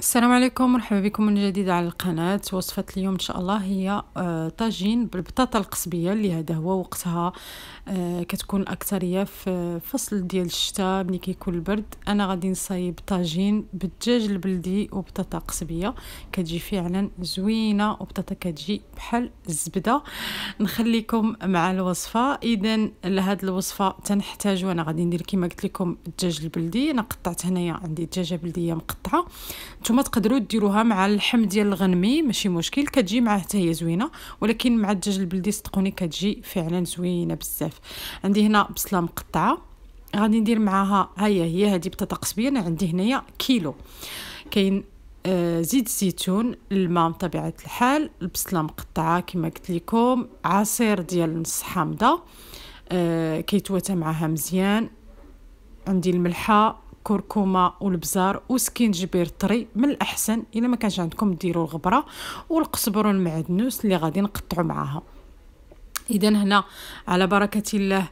السلام عليكم مرحبا بكم من جديد على القناة وصفة اليوم إن شاء الله هي آه، طاجين بالبطاطا القصبية اللي هذا هو وقتها آه، كتكون الأكثرية في فصل ديال الشتاء ملي كيكون البرد أنا غادي نصايب طاجين بالدجاج البلدي وبطاطا قصبية كتجي فعلا زوينة وبطاطا كتجي بحال الزبدة نخليكم مع الوصفة إذا لهاد الوصفة تنحتاج وأنا غادي ندير كما قلت لكم الدجاج البلدي أنا قطعت هنايا عندي دجاجة بلدية مقطعة نتوما تقدروا ديروها مع اللحم ديال الغنمي ماشي مشكل كتجي معاه حتى هي زوينه ولكن مع الدجاج البلدي صدقوني كتجي فعلا زوينه بزاف عندي هنا بصله مقطعه غادي ندير معاها ها هي هي هذه بطاطا قصبيه انا عندي هنايا كيلو كاين آه، زيت الزيتون الماء بطبيعه الحال البصله مقطعه كما قلت لكم عصير ديال نص حامضه آه كيتواتى معاها مزيان عندي الملحه كركمه والبزار وسكينجبير طري من الاحسن الا ما كانش عندكم ديروا الغبره والقزبر والمعدنوس اللي غادي نقطعوا معاها اذا هنا على بركه الله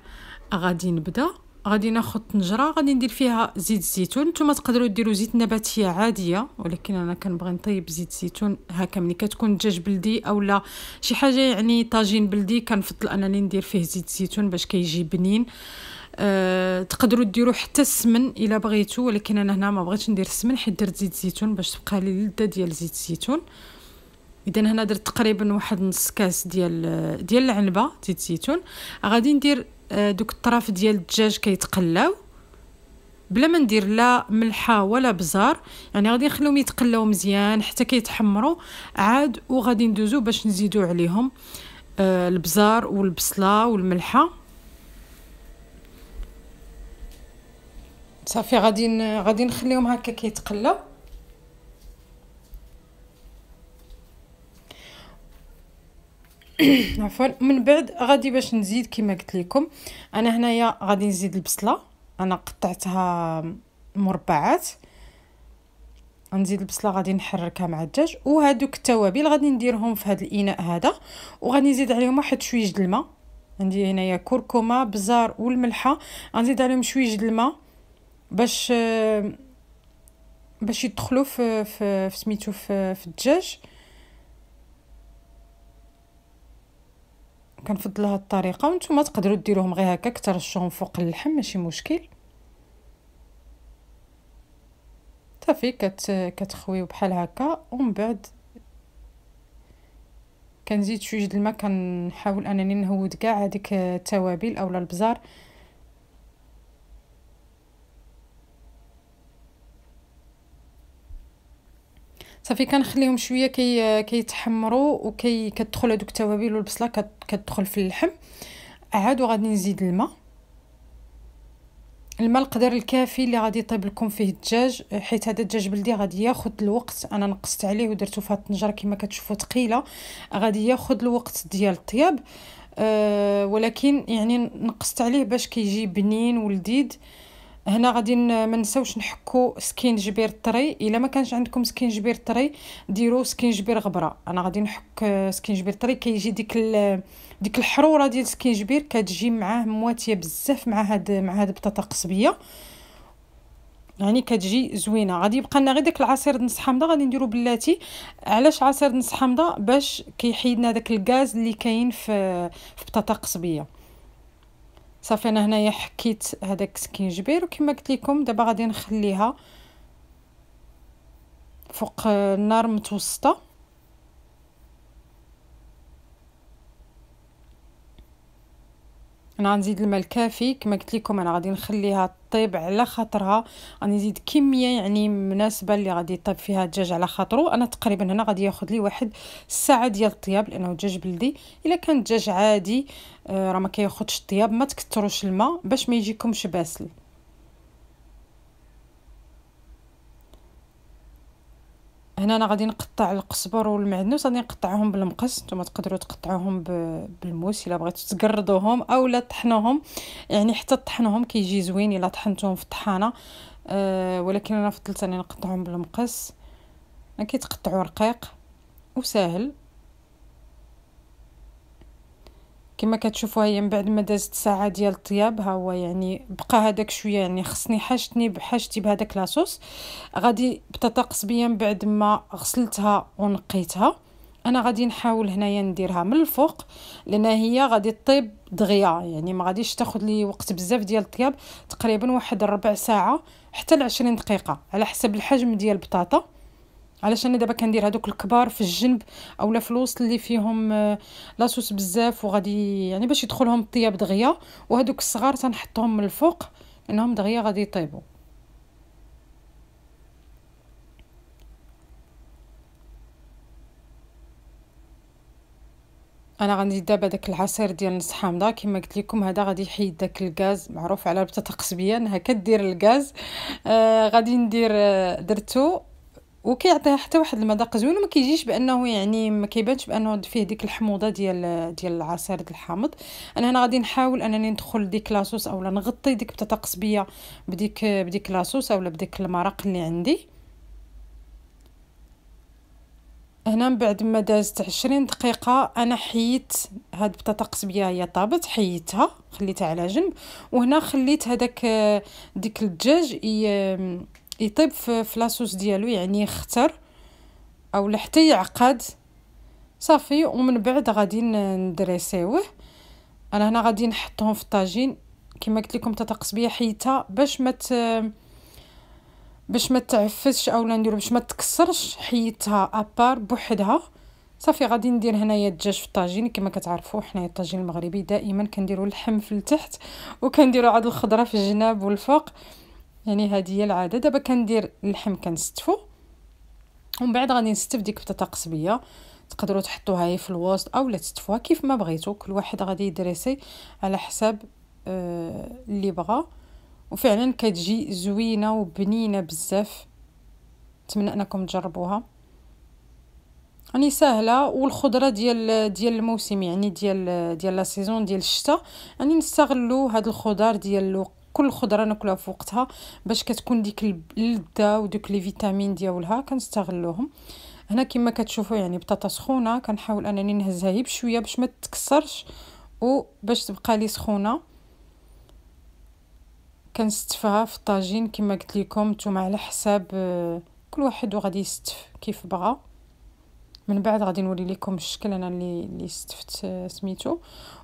غادي نبدا غادي ناخذ طنجره غادي ندير فيها زيت الزيتون نتوما تقدروا ديروا زيت نباتيه عاديه ولكن انا كنبغي نطيب زيت الزيتون هكا ملي كتكون الدجاج بلدي اولا شي حاجه يعني طاجين بلدي كنفضل انني ندير فيه زيت الزيتون باش كيجي بنين أه تقدروا ديروا حتى السمن الا بغيتو ولكن انا هنا ما بغيتش ندير السمن حيت درت زيت الزيتون باش تبقى لي اللذه ديال زيت الزيتون أه اذا هنا درت تقريبا واحد نص كاس ديال ديال العنبه ديال الزيتون غادي ندير آه، دوك الطرف ديال الدجاج كيتقلاو بلا ما ندير لا ملحه ولا بزار يعني غادي نخليهم يتقلاو مزيان حتى كيتحمروا عاد وغادي ندوزو باش نزيدو عليهم آه، البزار والبصله والملحه صافي غادي غادي نخليهم هكا كيتقلاو عفوا من بعد غادي باش نزيد كما قلت لكم انا هنايا غادي نزيد البصله انا قطعتها مربعات غنزيد البصله غادي نحركها مع الدجاج وهذوك التوابل غادي نديرهم في هذا الاناء هذا وغادي نزيد عليهم واحد شويه د الماء عندي هنايا كركمه بزار والملحه غنزيد عليهم شويه د الماء باش باش يدخلوا في في سميتو في, في الدجاج كنفضل هاد الطريقه وانتم تقدروا ديروهم غير هكاك ترشوهم فوق اللحم ماشي مشكل صافي كت كتخويو بحال هكا ومن بعد كنزيد شويه د الماء كنحاول انني نهود كاع هذيك التوابل اولا البزار صافي كنخليهم شويه كي كيتحمروا وكي كتدخل هذوك التوابل والبصله كتدخل في اللحم عاد غادي نزيد الماء الماء القدر الكافي اللي غادي يطيب لكم فيه الدجاج حيت هذا الدجاج بلدي غادي ياخذ الوقت انا نقصت عليه ودرته في الطنجره كما كتشوفوا ثقيله غادي ياخذ الوقت ديال الطياب أه ولكن يعني نقصت عليه باش كيجي بنين ولذيذ هنا غادي ما نساوش سكين جبير طري الا ما كانش عندكم جبير طري ديروا جبير غبره انا غادي نحك آه، جبير طري كيجي ديك ديك الحروره ديال جبير كتجي معاه مواتيه بزاف مع هاد مع هاد البطاطا القصبيه يعني كتجي زوينه غادي يبقى لنا غير داك العصير نص حامضه غادي نديرو بلاتي علاش عصير نص حامضه باش كيحيدنا داك الغاز اللي كاين في في بطاطا قصبيه صافي انا هنايا حكيت هذاك السكينجبير وكما قلت لكم دابا غادي نخليها فوق النار متوسطه انا غنزيد الماء الكافي كما قلت لكم انا غادي نخليها يطيب على خاطرها غادي نزيد كميه يعني مناسبه اللي غادي يطيب فيها الدجاج على خاطرو انا تقريبا هنا غادي ياخذ لي واحد الساعه ديال الطياب لانه دجاج بلدي الا كان دجاج عادي آه، راه ما كياخذش الطياب ما تكثروش الماء باش ما يجيكمش باسل هنا انا غادي نقطع القزبر والمعدنوس غادي نقطعهم بالمقص نتوما تقدروا تقطعوهم بالموس الا بغيتو تقردوهم اولا طحنوهم يعني حتى طحنوهم كيجي زوين الا طحنتوهم في الطحانه أه ولكن انا فضلت اني نقطعهم بالمقص كيتقطعوا رقيق وساهل كما كتشوفوا هي من بعد ما دازت ساعه ديال الطياب ها هو يعني بقى هذاك شويه يعني خصني حاجتني بحاجتي بهذاك لاصوص غادي بطاطا قصبيه من بعد ما غسلتها ونقيتها انا غادي نحاول هنايا نديرها من الفوق لان هي غادي طيب دغيا يعني ما غاديش تاخذ لي وقت بزاف ديال الطياب تقريبا واحد ربع ساعه حتى ل 20 دقيقه على حسب الحجم ديال البطاطا علاش انا دابا كندير هادوك الكبار في الجنب اولا في الوسط اللي فيهم آه، لاصوص بزاف وغادي يعني باش يدخلهم الطياب دغيا وهادوك الصغار تنحطهم من الفوق انهم دغيا غادي يطيبوا انا غندير دابا داك العصير ديال نص حامضه كما قلت لكم هذا غادي يحيد داك الغاز معروف على البطاطا القصبيه انها كدير الغاز آه غادي ندير آه، درتو وكيعطيها حتى واحد المذاق زوين وما كيجيش بانه يعني ما كيبانش بانه فيه ديك الحموضه ديال ديال العصير ديال الحامض انا هنا غادي نحاول انني ندخل ديك لاصوص اولا نغطي ديك بطاطا قصبيه بديك بديك لاصوص اولا بديك المرق اللي عندي هنا من بعد ما دازت عشرين دقيقة أنا حيت هاد البطاطا قصبية هي طابت حيتها خليتها على جنب وهنا خليت هداك ديك الدجاج يطيب في فلاصوص ديالو يعني يختر او حتى يعقد صافي ومن بعد غادي ندريسيوه انا هنا غادي نحطهم في الطاجين كما قلت لكم تتقص بيا حيته باش ما باش ما تعفسش اولا نديرو باش ما تكسرش حيدتها ابار بوحدها صافي غادي ندير هنايا الدجاج في الطاجين كما كتعرفوا حنايا الطاجين المغربي دائما كنديروا اللحم في التحت وكنديروا عاد الخضره في الجناب والفوق يعني هذه هي العاده دابا كندير اللحم كنستفو ومن بعد غادي نستف ديك بطاطا قصبيه تقدروا تحطوها هي في الوسط اولا تستفوها كيف ما بغيتو كل واحد غادي يدريسي على حساب آه، اللي بغى وفعلا كتجي زوينه وبنينه بزاف نتمنى انكم تجربوها راني يعني ساهله والخضره ديال ديال الموسم يعني ديال ديال لا سيزون ديال الشتاء راني يعني نستغلوا هاد الخضار ديال كل خضره ناكلها في وقتها باش كتكون ديك اللذه ودوك لي فيتامين ديالها كنستغلوهم هنا كما كتشوفوا يعني بطاطا سخونه كنحاول انني نهزها هي بشويه باش ما تتكسرش وباش تبقى لي سخونه كنستفها في الطاجين كما قلت لكم نتوما على حساب آه، كل واحد وغادي يستف كيف بغى من بعد غادي نوري لكم الشكل انا اللي اللي استفدت سميتو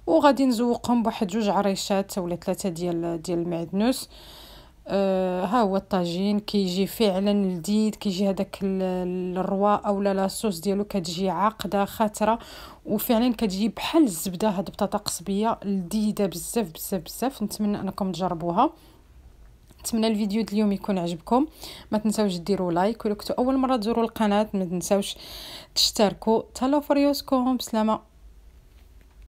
وغادي نزوقهم بواحد جوج عريشات ولا ثلاثه ديال ديال المعدنوس آه ها هو الطاجين كيجي فعلا لذيذ كيجي هذاك الرواء اولا لاصوص ديالو كتجي عاقده خاتره وفعلا كتجي بحال الزبده هاد البطاطا قصبيه لذيذه بزاف بزاف بزاف نتمنى انكم تجربوها نتمنى الفيديو اليوم يكون عجبكم ما تنساوش ديروا لايك ولو كنتوا اول مره تزوروا القناه ما تنساوش تشتركوا تهلاو فريوسكم بسلامه